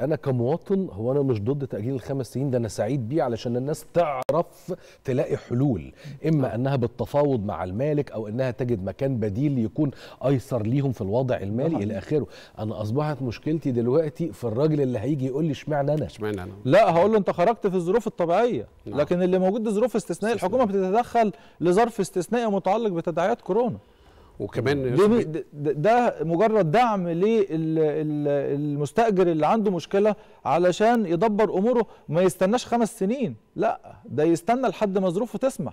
انا كمواطن هو انا مش ضد تاجيل الخمس سنين ده انا سعيد بيه علشان الناس تعرف تلاقي حلول اما نعم. انها بالتفاوض مع المالك او انها تجد مكان بديل يكون ايسر ليهم في الوضع المالي نعم. الى اخره انا اصبحت مشكلتي دلوقتي في الراجل اللي هيجي يقول لي اشمعنى انا اشمعنى انا لا هقول له انت خرجت في الظروف الطبيعيه نعم. لكن اللي موجود ظروف استثنائيه الحكومه بتتدخل لظرف استثنائي متعلق بتداعيات كورونا وكمان ده, ده مجرد دعم للمستاجر اللي عنده مشكله علشان يدبر اموره ما يستناش خمس سنين لا ده يستنى لحد ما ظروفه تسمح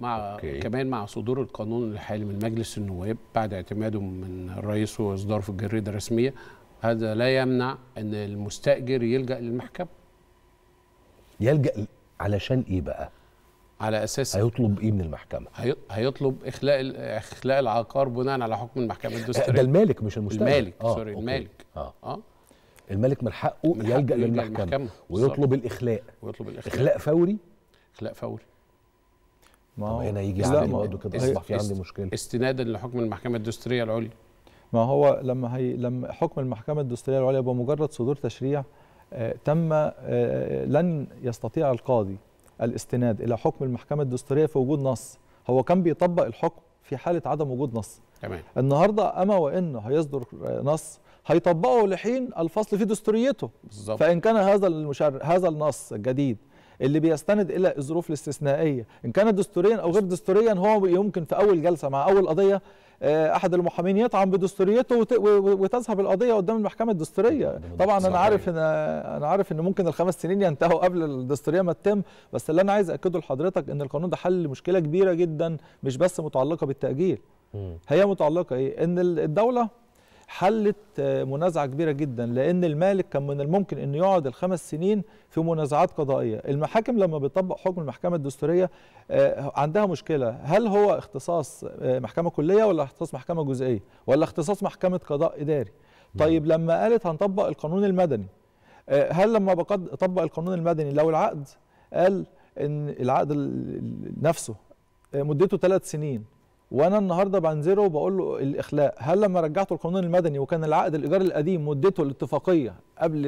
مع أوكي. كمان مع صدور القانون الحالي من مجلس النواب بعد اعتماده من الرئيس واصداره في الجريده الرسميه هذا لا يمنع ان المستاجر يلجا للمحكمه يلجا علشان ايه بقى على اساس هيطلب ايه من المحكمه؟ هيطلب اخلاء اخلاء العقار بناء على حكم المحكمه آه، الدستوريه ده المالك مش المشتري المالك آه سوري أوكي. المالك اه, آه. الملك من حقه من يلجأ, يلجأ للمحكمة, المحكمة. ويطلب الإخلاء ويطلب الإخلاء إخلاء فوري إخلاء فوري ما هو هنا يجي على برضه كده أصبح في عندي مشكلة استنادا لحكم المحكمة الدستورية العليا ما هو لما هي لما حكم المحكمة الدستورية العليا بمجرد صدور تشريع آه تم آه, آه، لن يستطيع القاضي الاستناد الى حكم المحكمه الدستوريه في وجود نص هو كان بيطبق الحكم في حاله عدم وجود نص تمام النهارده اما وان هيصدر نص هيطبقه لحين الفصل في دستوريته بالزبط. فان كان هذا المشار... هذا النص الجديد اللي بيستند الى الظروف الاستثنائيه ان كان دستوريا او غير دستوريا هو يمكن في اول جلسه مع اول قضيه آه، احد المحامين يطعن بدستوريته وتذهب القضيه قدام المحكمه الدستوريه طبعا انا عارف ان انا عارف ان ممكن الخمس سنين ينتهوا قبل الدستوريه ما تتم بس اللي انا عايز اكده لحضرتك ان القانون ده حل مشكله كبيره جدا مش بس متعلقه بالتاجيل هي متعلقه ايه ان الدوله حلت آه، منازعه كبيره جدا لان المالك كان من الممكن انه يقعد الخمس سنين في منازعات قضائيه المحاكم لما بيطبق حكم المحكمه الدستوريه آه، عندها مشكله هل هو اختصاص آه، محكمه كليه ولا اختصاص محكمه جزئيه ولا اختصاص محكمه قضاء اداري طيب لما قالت هنطبق القانون المدني هل لما طبق القانون المدني لو العقد قال ان العقد نفسه مدته ثلاث سنين وانا النهارده بنزله وبقول له الاخلاء هل لما رجعته القانون المدني وكان العقد الايجار القديم مدته الاتفاقيه قبل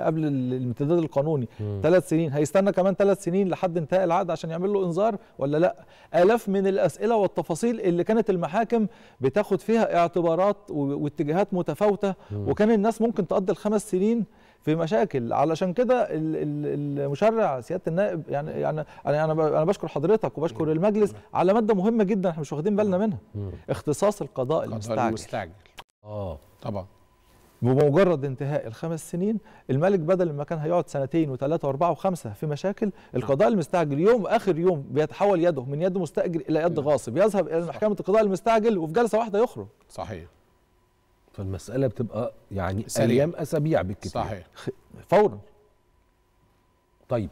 قبل الامتداد القانوني ثلاث سنين هيستنى كمان ثلاث سنين لحد انتهاء العقد عشان يعمل له انذار ولا لا الاف من الاسئله والتفاصيل اللي كانت المحاكم بتاخد فيها اعتبارات واتجاهات متفاوته وكان الناس ممكن تقضي الخمس سنين في مشاكل علشان كده المشرع سياده النائب يعني يعني, يعني انا انا بشكر حضرتك وبشكر المجلس على ماده مهمه جدا احنا مش واخدين بالنا منها اختصاص القضاء المستعجل المستعجل اه طبعا بمجرد انتهاء الخمس سنين الملك بدل ما كان هيقعد سنتين وثلاثه واربعه وخمسه في مشاكل القضاء المستعجل يوم اخر يوم بيتحول يده من يد مستاجر الى يد غاصب يذهب الى محكمه القضاء المستعجل وفي جلسه واحده يخرج صحيح فالمساله بتبقى يعني سريع. ايام اسابيع بالكتير صحيح فورا طيب